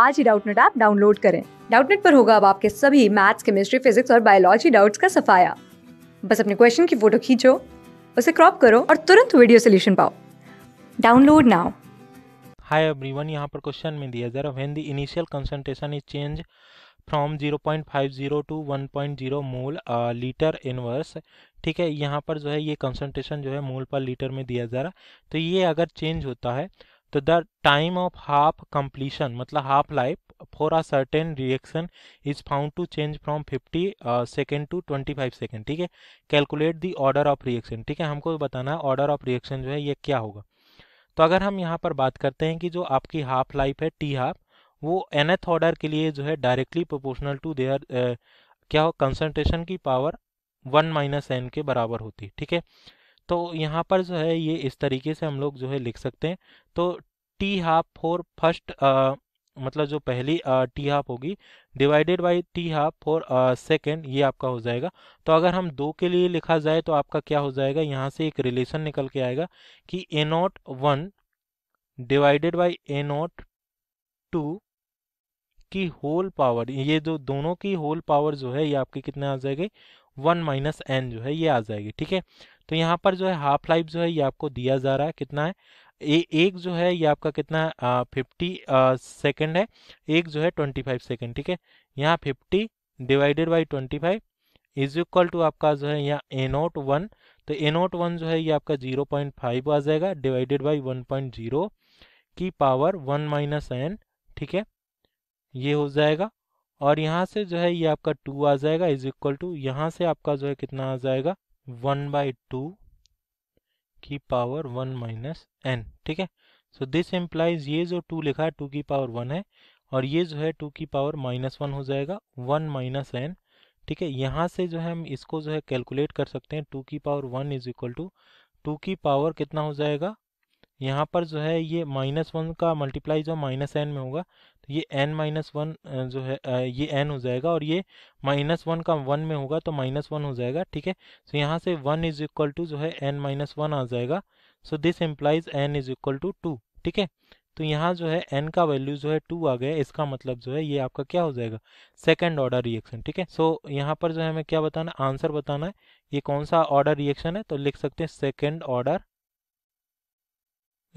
आज ही Doubtnut app download करें डाउटनेट पर होगा अब आपके सभी मैथ्स केमिस्ट्री फिजिक्स और बायोलॉजी डाउट्स का सफाया बस अपने क्वेश्चन की फोटो खींचो उसे क्रॉप करो और तुरंत वीडियो सोल्यूशन पाओ डाउनलोड नाउ हाय एवरीवन यहां पर क्वेश्चन में दिया जरा when the initial concentration is change from 0.50 to 1.0 mole litre inverse ठीक है यहां पर जो है ये कंसंट्रेशन जो है मोल पर लीटर में दिया जरा तो ये अगर चेंज होता है तो the time of half completion मतलब half life for a certain reaction is found to change from 50 second to 25 second ठीक है calculate the order of reaction ठीक है हमको बताना है ऑर्डर ऑफ रिएक्शन जो है ये क्या होगा तो अगर हम यहाँ पर बात करते हैं कि जो आपकी हाफ लाइफ है टी हाफ वो एथ ऑर्डर के लिए जो है डायरेक्टली प्रोपोर्शनल टू देयर क्या हो कंसनट्रेशन की पावर वन माइनस एन के बराबर होती है ठीक है तो यहाँ पर जो है ये इस तरीके से हम लोग जो है लिख सकते हैं तो टी हाफ फोर फर्स्ट मतलब जो पहली टी uh, हाफ होगी divided by T half for second ये आपका हो जाएगा तो अगर हम दो के लिए लिखा जाए तो आपका क्या हो जाएगा यहाँ से एक रिलेशन निकल के आएगा कि A naught one divided by A naught two की होल पावर ये जो दोनों की होल पावर जो है ये आपके कितने आ जाएगी वन माइनस एन जो है ये आ जाएगी ठीक है तो यहाँ पर जो है हाफ लाइफ जो है ये आपको दिया जा रहा है कितना है ए, एक जो है ये आपका कितना फिफ्टी सेकेंड है एक जो है ट्वेंटी फाइव सेकेंड ठीक है यहाँ fifty divided by twenty five is equal to आपका जो है यहाँ ए नोट वन तो ए नोट वन जो है ये आपका जीरो पॉइंट फाइव आ जाएगा divided by one point zero की पावर वन माइनस एन ठीक है ये हो जाएगा और यहाँ से जो है ये आपका टू आ जाएगा इज इक्वल टू यहाँ से आपका जो है कितना आ जाएगा वन बाई टू की पावर वन माइनस एन ठीक है सो दिस एम्प्लाइज ये जो टू लिखा है टू की पावर वन है और ये जो है टू की पावर माइनस वन हो जाएगा वन माइनस एन ठीक है यहाँ से जो है हम इसको जो है कैलकुलेट कर सकते हैं टू की power one is equal to two की पावर कितना हो जाएगा यहाँ पर जो है ये माइनस वन का मल्टीप्लाई जो माइनस एन में होगा तो ये एन माइनस वन जो है ये एन हो जाएगा और ये माइनस वन का वन में होगा तो माइनस वन हो जाएगा ठीक है सो तो so, यहाँ से वन इज इक्वल टू जो है एन माइनस वन आ जाएगा so this implies N is equal to two ठीक है तो यहाँ जो है एन का वैल्यू जो है टू आ गया इसका मतलब जो है ये आपका क्या हो जाएगा सेकेंड ऑर्डर रिएक्शन ठीक है सो यहाँ पर जो है हमें क्या बताना आंसर बताना है ये कौन सा ऑर्डर रिएक्शन है तो लिख सकते हैं सेकेंड ऑर्डर